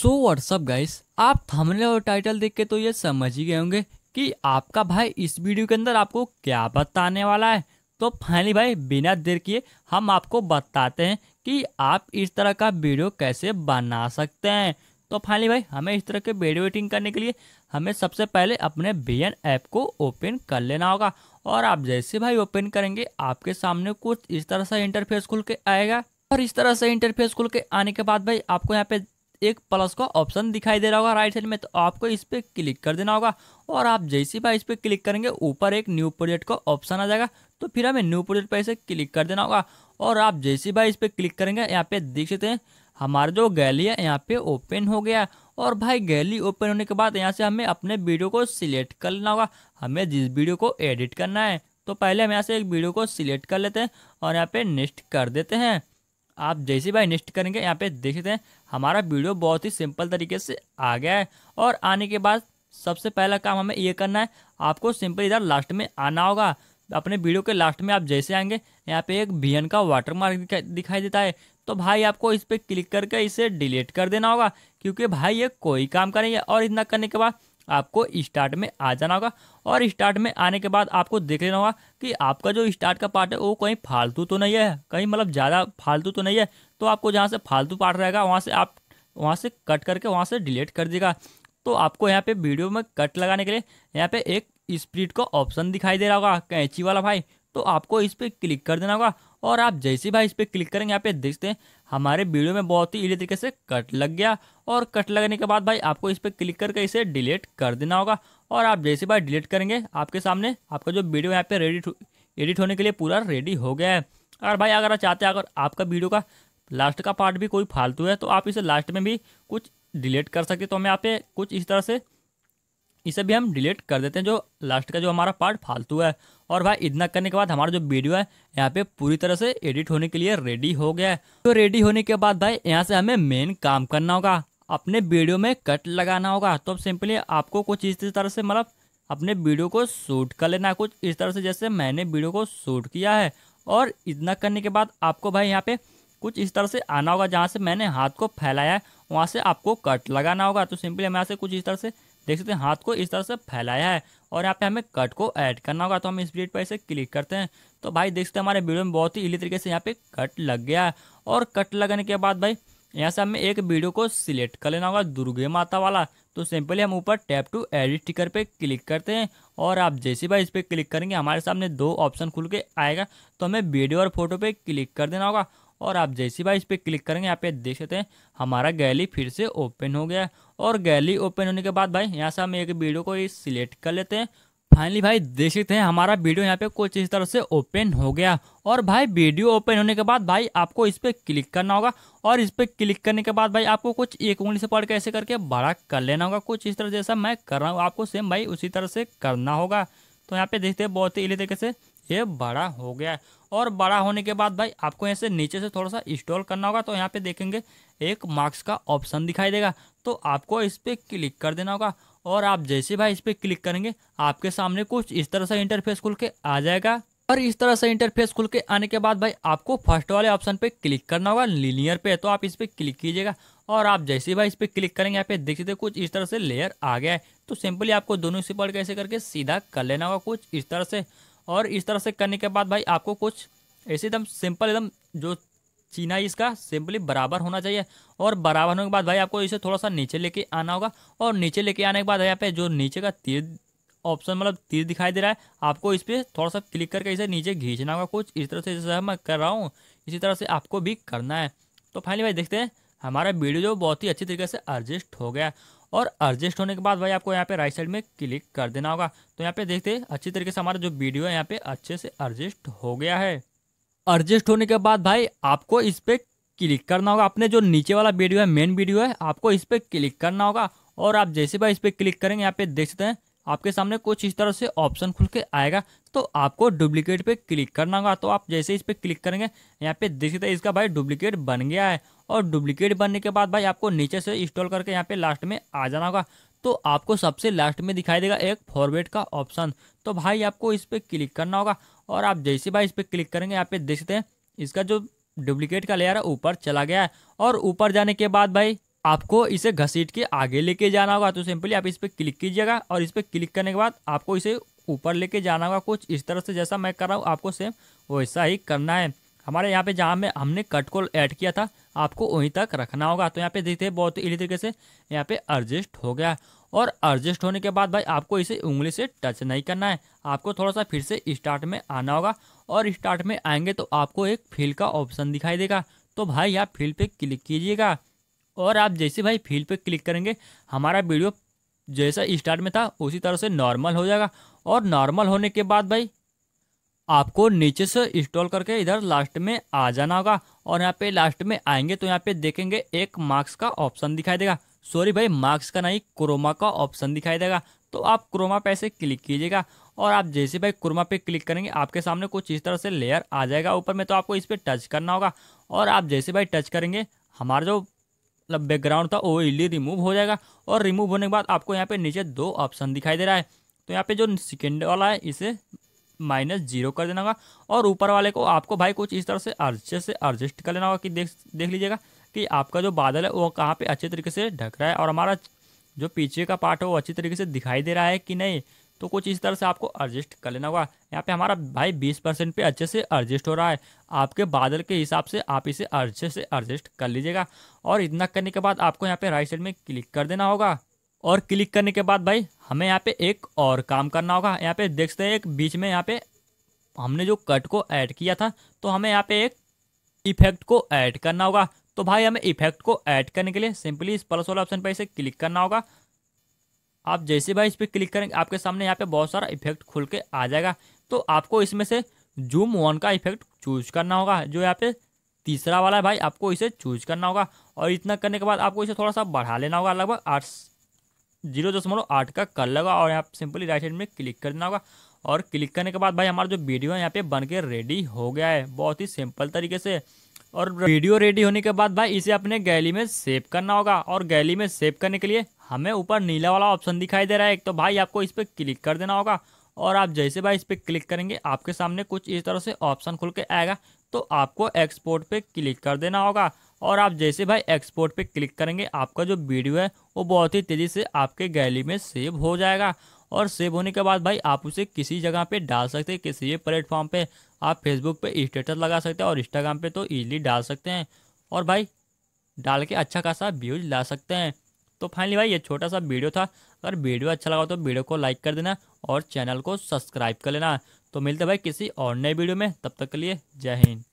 सो what's up guys आप thumbnail और title देख के तो ये समझ ही गए होंगे कि आपका भाई इस वीडियो के अंदर आपको क्या बताने वाला है तो फाइनली भाई बिना देर किए हम आपको बताते हैं कि आप इस तरह का वीडियो कैसे बना सकते हैं तो फाइनली भाई हमें इस तरह के वीडियो एडिटिंग करने के लिए हमें सबसे पहले अपने बी ऐप को ओपन कर लेना होगा और आप जैसे भाई ओपन करेंगे आपके सामने कुछ इस तरह से इंटरफेस खुल के आएगा और इस तरह से इंटरफेस खुल के आने के बाद भाई आपको यहाँ पे एक प्लस का ऑप्शन दिखाई दे रहा होगा राइट साइड में तो आपको इस पर क्लिक कर देना होगा और आप जैसे ही भाई इस पर क्लिक करेंगे ऊपर एक न्यू प्रोजेक्ट का ऑप्शन आ जाएगा तो फिर हमें न्यू प्रोजेक्ट पर इसे क्लिक कर देना होगा और आप जैसे भाई इस पर क्लिक करेंगे यहाँ पे देख सकते हैं हमारा जो गैली है यहाँ पे ओपन हो गया और भाई गैली ओपन होने के बाद यहाँ से हमें अपने वीडियो को सिलेक्ट कर लेना होगा हमें जिस वीडियो को एडिट करना है तो पहले हम यहाँ से एक वीडियो को सिलेक्ट कर लेते हैं और यहाँ पे नेक्स्ट कर देते हैं आप जैसे भाई नेक्स्ट करेंगे यहाँ पे देख सकते हैं हमारा वीडियो बहुत ही सिंपल तरीके से आ गया है और आने के बाद सबसे पहला काम हमें ये करना है आपको सिंपल इधर लास्ट में आना होगा अपने वीडियो के लास्ट में आप जैसे आएंगे यहाँ पे एक वी का वाटर मार्क दिखाई देता है तो भाई आपको इस पर क्लिक करके इसे डिलीट कर देना होगा क्योंकि भाई ये कोई काम करेंगे और इतना करने के बाद आपको स्टार्ट में आ जाना होगा और स्टार्ट में आने के बाद आपको देख लेना होगा कि आपका जो स्टार्ट का पार्ट है वो कहीं फालतू तो नहीं है कहीं मतलब ज़्यादा फालतू तो नहीं है तो आपको जहाँ से फालतू पार्ट रहेगा वहाँ से आप वहाँ से कट करके वहाँ से डिलीट कर देगा तो आपको यहाँ पे वीडियो में कट लगाने के लिए यहाँ पे एक स्प्रिट का ऑप्शन दिखाई दे रहा होगा कैंची वाला भाई तो आपको इस पर क्लिक कर देना होगा और आप जैसे भाई इस पर क्लिक करेंगे यहाँ पे देखते हैं हमारे वीडियो में बहुत ही इजी तरीके से कट लग गया और कट लगने के बाद भाई आपको इस पर क्लिक करके इसे डिलीट कर देना होगा और आप जैसे भाई डिलीट करेंगे आपके सामने आपका जो वीडियो यहाँ पे रेडी एडिट होने के लिए पूरा रेडी हो गया है और भाई अगर आप चाहते हैं अगर आपका वीडियो का लास्ट का पार्ट भी कोई फालतू है तो आप इसे लास्ट में भी कुछ डिलीट कर सकते तो हम यहाँ पे कुछ इस तरह से इसे भी हम डिलीट कर देते हैं जो लास्ट का जो हमारा पार्ट फालतू है और भाई इतना करने के बाद हमारा जो वीडियो है यहाँ पे पूरी तरह से एडिट होने के लिए रेडी हो गया है तो रेडी होने के बाद भाई यहाँ से हमें मेन काम करना होगा अपने वीडियो में कट लगाना होगा तो अब सिंपली आपको कुछ इस तरह से मतलब अपने वीडियो को शूट कर लेना कुछ इस तरह से जैसे मैंने वीडियो को शूट किया है और इतना करने के बाद आपको भाई यहाँ पे कुछ इस तरह से आना होगा जहाँ से मैंने हाथ को फैलाया है वहाँ से आपको कट लगाना होगा तो सिंपली हम यहाँ से कुछ इस तरह से देख सकते हैं हाथ को इस तरह से फैलाया है और यहाँ पे हमें कट को ऐड करना होगा तो हम इस ब्लेड पर इसे क्लिक करते हैं तो भाई देख सकते हैं हमारे वीडियो में बहुत ही इली तरीके से यहाँ पे कट लग गया है और कट लगने के बाद भाई यहाँ से हमें एक वीडियो को सिलेक्ट कर लेना होगा दुर्गे माता वाला तो सिंपली हम ऊपर टैप टू एडिट स्टिकर पे क्लिक करते हैं और आप जैसे भाई इस पर क्लिक करेंगे हमारे सामने दो ऑप्शन खुल के आएगा तो हमें वीडियो और फोटो पे क्लिक कर देना होगा और आप जैसी बार इस पर क्लिक करेंगे यहाँ पे देख सकते हैं हमारा गैली फिर से ओपन हो गया और गैली ओपन होने के बाद भाई यहाँ से हम एक वीडियो को सिलेक्ट कर लेते हैं फाइनली भाई देख सकते हैं हमारा वीडियो यहाँ पे कुछ इस तरह से ओपन हो गया और भाई वीडियो ओपन होने के बाद भाई आपको इस पर क्लिक करना होगा और इस पर क्लिक करने के बाद भाई आपको कुछ एक उंगली से पढ़ के ऐसे करके बड़ा कर लेना होगा कुछ इस तरह जैसा मैं कर रहा हूँ आपको सेम भाई उसी तरह से करना होगा तो यहाँ पे देखते हैं बहुत ही इले तरीके से ये बड़ा हो गया और बड़ा होने के बाद भाई आपको यहाँ से नीचे से थोड़ा सा इंस्टॉल करना होगा तो यहाँ पे देखेंगे एक मार्क्स का ऑप्शन दिखाई देगा तो आपको इस पर क्लिक कर देना होगा और आप जैसे भाई इस पर क्लिक करेंगे आपके सामने कुछ इस तरह से इंटरफेस खुल के आ जाएगा और इस तरह से इंटरफेस खुल के आने के बाद भाई आपको फर्स्ट वाले ऑप्शन पे क्लिक करना होगा लीनियर पे तो आप इस पर क्लिक कीजिएगा और आप जैसे ही भाई इस पर क्लिक करेंगे यहाँ पे देख सकते कुछ इस तरह से लेयर आ गया है तो सिंपली आपको दोनों सिपल कैसे करके सीधा कर लेना होगा कुछ इस तरह से और इस तरह से करने के बाद भाई आपको कुछ ऐसे एकदम सिंपल एकदम जो चीना इसका सिंपली बराबर होना चाहिए और बराबर होने के बाद भाई आपको इसे थोड़ा सा नीचे लेके आना होगा और नीचे लेके आने के बाद यहाँ पे जो नीचे का तीर ऑप्शन मतलब तीर दिखाई दे रहा है आपको इस पर थोड़ा सा क्लिक करके इसे नीचे खींचना होगा कुछ इस तरह से जैसे मैं कर रहा हूँ इसी तरह से आपको भी करना है तो फाइनली भाई देखते हैं हमारा वीडियो जो बहुत ही अच्छी तरीके से एडजस्ट हो गया और अर्जेस्ट होने के बाद भाई आपको यहाँ पे राइट साइड में क्लिक कर देना होगा तो यहाँ पे देखते हैं अच्छी तरीके से हमारा जो वीडियो है यहाँ पे अच्छे से अर्जेस्ट हो गया है अर्जेस्ट होने के बाद भाई आपको इस पर क्लिक करना होगा अपने जो नीचे वाला वीडियो है मेन वीडियो है आपको इस पर क्लिक करना होगा और आप जैसे भाई इस पर क्लिक करेंगे यहाँ पे देख सकते हैं आपके सामने कुछ इस तरह से ऑप्शन खुल के आएगा तो आपको डुप्लीकेट पे क्लिक करना होगा तो आप जैसे इस पर क्लिक करेंगे यहाँ पे देख सकते हैं इसका भाई डुप्लीकेट बन गया है और डुप्लीकेट बनने के बाद भाई आपको नीचे से इंस्टॉल करके यहाँ पे लास्ट में आ जाना होगा तो आपको सबसे लास्ट में दिखाई देगा एक फॉरवेड का ऑप्शन तो भाई आपको इस पर क्लिक करना होगा और आप जैसे भाई इस पर क्लिक करेंगे यहाँ पे देख सकते हैं इसका जो डुप्लीकेट का लेयर है ऊपर चला गया है और ऊपर जाने के बाद भाई आपको इसे घसीट के आगे लेके जाना होगा तो सिंपली आप इस पर क्लिक कीजिएगा और इस पर क्लिक करने के बाद आपको इसे ऊपर लेके जाना होगा कुछ इस तरह से जैसा मैं कर रहा हूँ आपको सेम वैसा ही करना है हमारे यहाँ पे जहाँ में हमने कट को ऐड किया था आपको वहीं तक रखना होगा तो यहाँ पे देखते हैं बहुत ही तरीके से यहाँ पे एडजस्ट हो गया और एडजस्ट होने के बाद भाई आपको इसे उंगली से टच नहीं करना है आपको थोड़ा सा फिर से स्टार्ट में आना होगा और स्टार्ट में आएंगे तो आपको एक फील का ऑप्शन दिखाई देगा तो भाई यहाँ फील पे क्लिक कीजिएगा और आप जैसे भाई फील पे क्लिक करेंगे हमारा वीडियो जैसा स्टार्ट में था उसी तरह से नॉर्मल हो जाएगा और नॉर्मल होने के बाद भाई आपको नीचे से इंस्टॉल करके इधर लास्ट में आ जाना होगा और यहाँ पे लास्ट में आएंगे तो यहाँ पे देखेंगे एक मार्क्स का ऑप्शन दिखाई देगा सॉरी भाई मार्क्स का नहीं क्रोमा का ऑप्शन दिखाई देगा तो आप क्रोमा पे ऐसे क्लिक कीजिएगा और आप जैसे भाई क्रोमा पे क्लिक करेंगे आपके सामने कुछ इस तरह से लेयर आ जाएगा ऊपर में तो आपको इस पर टच करना होगा और आप जैसे भाई टच करेंगे हमारा जो मतलब बैकग्राउंड था वो इली रिमूव हो जाएगा और रिमूव होने के बाद आपको यहाँ पे नीचे दो ऑप्शन दिखाई दे रहा है तो यहाँ पे जो सेकेंड वाला है इसे माइनस जीरो कर देना होगा और ऊपर वाले को आपको भाई कुछ इस तरह से अच्छे से एडजस्ट कर लेना होगा कि देख देख लीजिएगा कि आपका जो बादल है वो कहाँ पर अच्छे तरीके से ढक रहा है और हमारा जो पीछे का पार्ट है वो अच्छी तरीके से दिखाई दे रहा है कि नहीं तो कुछ इस तरह से आपको एडजस्ट कर लेना होगा यहाँ पे हमारा भाई 20 परसेंट पे अच्छे से एडजस्ट हो रहा है आपके बादल के हिसाब से आप इसे अच्छे से एडजस्ट कर लीजिएगा और इतना करने के बाद आपको यहाँ पे राइट साइड में क्लिक कर देना होगा और क्लिक करने के बाद भाई हमें यहाँ पे एक और काम करना होगा यहाँ पे देख हैं एक बीच में यहाँ पे हमने जो कट को ऐड किया था तो हमें यहाँ पे एक इफेक्ट को ऐड करना होगा तो भाई हमें इफेक्ट को ऐड करने के लिए सिंपली इस प्लस वाले ऑप्शन पर इसे क्लिक करना होगा आप जैसे भाई इस पर क्लिक करेंगे आपके सामने यहाँ पे बहुत सारा इफेक्ट खुल के आ जाएगा तो आपको इसमें से जूम वन का इफेक्ट चूज करना होगा जो यहाँ पे तीसरा वाला है भाई आपको इसे चूज करना होगा और इतना करने के बाद आपको इसे थोड़ा सा बढ़ा लेना होगा लगभग आठ जीरो दशमलव आठ का कर लगा और यहाँ सिंपली राइट हैंड में क्लिक कर देना होगा और क्लिक करने के बाद भाई हमारा जो वीडियो है यहाँ पे बन के रेडी हो गया है बहुत ही सिंपल तरीके से और वीडियो रेडी होने के बाद भाई इसे अपने गैली में सेव करना होगा और गैली में सेव करने के लिए हमें ऊपर नीला वाला ऑप्शन दिखाई दे रहा है एक तो भाई आपको इस पर क्लिक कर देना होगा और आप जैसे भाई इस पर क्लिक करेंगे आपके सामने कुछ इस तरह से ऑप्शन खुल के आएगा तो आपको एक्सपोर्ट पे क्लिक कर देना होगा और आप जैसे भाई एक्सपोर्ट पे क्लिक करेंगे आपका जो वीडियो है वो बहुत ही तेज़ी से आपके गैली में सेव हो जाएगा और सेव होने के बाद भाई आप उसे किसी जगह पे डाल सकते हैं किसी भी प्लेटफॉर्म पे आप फेसबुक पे स्टेटस लगा सकते हैं और इंस्टाग्राम पे तो ईजिली डाल सकते हैं और भाई डाल के अच्छा खासा व्यूज ला सकते हैं तो फाइनली भाई ये छोटा सा वीडियो था अगर वीडियो अच्छा लगा तो वीडियो को लाइक कर देना और चैनल को सब्सक्राइब कर लेना तो मिलते भाई किसी और नए वीडियो में तब तक के लिए जय हिंद